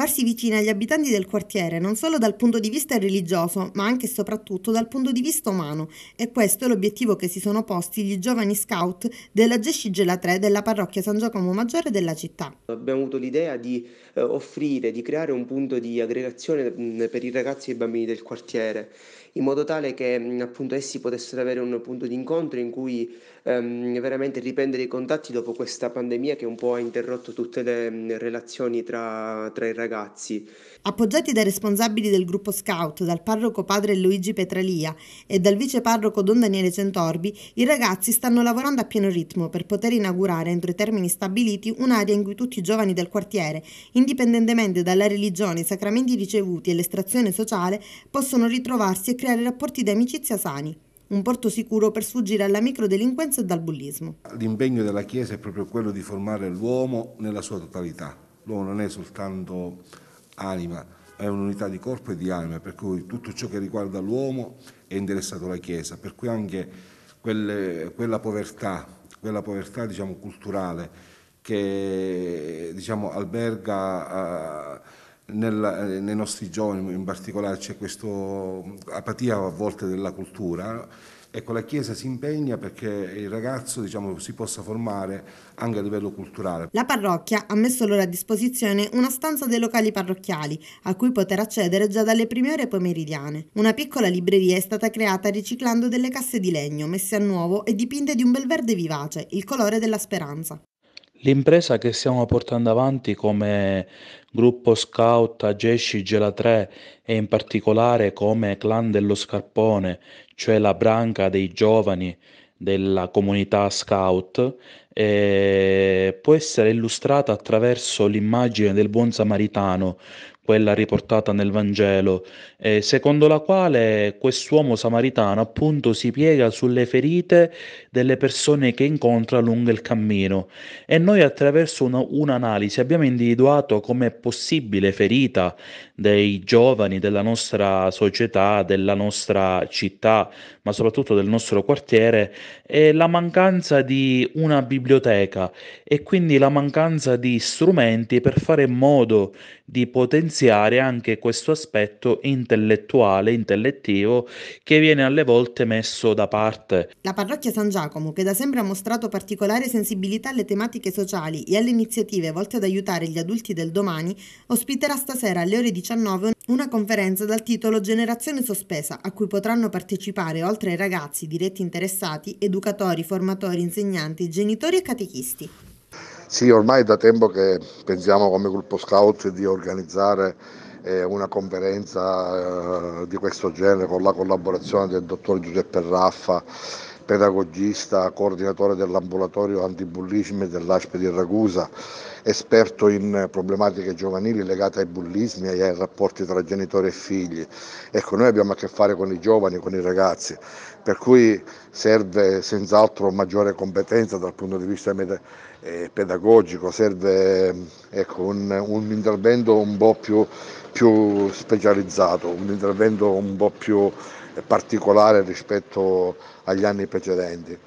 farsi vicina agli abitanti del quartiere non solo dal punto di vista religioso, ma anche e soprattutto dal punto di vista umano. E questo è l'obiettivo che si sono posti gli giovani scout della Gescigela 3 della parrocchia San Giacomo Maggiore della città. Abbiamo avuto l'idea di eh, offrire, di creare un punto di aggregazione mm, per i ragazzi e i bambini del quartiere in modo tale che mm, appunto essi potessero avere un punto di incontro in cui ehm, veramente riprendere i contatti dopo questa pandemia che un po' ha interrotto tutte le mm, relazioni tra, tra i ragazzi. Appoggiati dai responsabili del gruppo scout, dal parroco padre Luigi Petralia e dal vice parroco Don Daniele Centorbi, i ragazzi stanno lavorando a pieno ritmo per poter inaugurare entro i termini stabiliti un'area in cui tutti i giovani del quartiere, indipendentemente dalla religione, i sacramenti ricevuti e l'estrazione sociale, possono ritrovarsi e creare rapporti di amicizia sani, un porto sicuro per sfuggire alla microdelinquenza e dal bullismo. L'impegno della Chiesa è proprio quello di formare l'uomo nella sua totalità. L'uomo non è soltanto anima, è un'unità di corpo e di anima, per cui tutto ciò che riguarda l'uomo è interessato alla Chiesa, per cui anche quelle, quella povertà, quella povertà diciamo, culturale che diciamo, alberga... Eh, nella, eh, nei nostri giovani in particolare c'è questa apatia a volte della cultura, ecco, la Chiesa si impegna perché il ragazzo diciamo, si possa formare anche a livello culturale. La parrocchia ha messo loro a disposizione una stanza dei locali parrocchiali a cui poter accedere già dalle prime ore pomeridiane. Una piccola libreria è stata creata riciclando delle casse di legno messe a nuovo e dipinte di un bel verde vivace, il colore della speranza. L'impresa che stiamo portando avanti come gruppo scout Agesci Gela 3 e in particolare come clan dello Scarpone, cioè la branca dei giovani della comunità scout, eh, può essere illustrata attraverso l'immagine del buon samaritano quella riportata nel Vangelo, eh, secondo la quale quest'uomo samaritano appunto si piega sulle ferite delle persone che incontra lungo il cammino e noi attraverso una, un'analisi abbiamo individuato come possibile ferita dei giovani della nostra società, della nostra città, ma soprattutto del nostro quartiere, è la mancanza di una biblioteca e quindi la mancanza di strumenti per fare in modo di potenziare anche questo aspetto intellettuale, intellettivo, che viene alle volte messo da parte. La parrocchia San Giacomo, che da sempre ha mostrato particolare sensibilità alle tematiche sociali e alle iniziative volte ad aiutare gli adulti del domani, ospiterà stasera alle ore 19 una conferenza dal titolo Generazione sospesa, a cui potranno partecipare, oltre ai ragazzi diretti interessati, educatori, formatori, insegnanti, genitori e catechisti. Sì, ormai è da tempo che pensiamo come gruppo scout di organizzare eh, una conferenza eh, di questo genere con la collaborazione del dottor Giuseppe Raffa pedagogista, coordinatore dell'ambulatorio antibullismo dell'ASP di Ragusa, esperto in problematiche giovanili legate ai bullismi e ai rapporti tra genitori e figli. Ecco, noi abbiamo a che fare con i giovani, con i ragazzi, per cui serve senz'altro maggiore competenza dal punto di vista eh, pedagogico, serve ecco, un, un, intervento un po' più, più specializzato, un intervento un po' più particolare rispetto agli anni precedenti.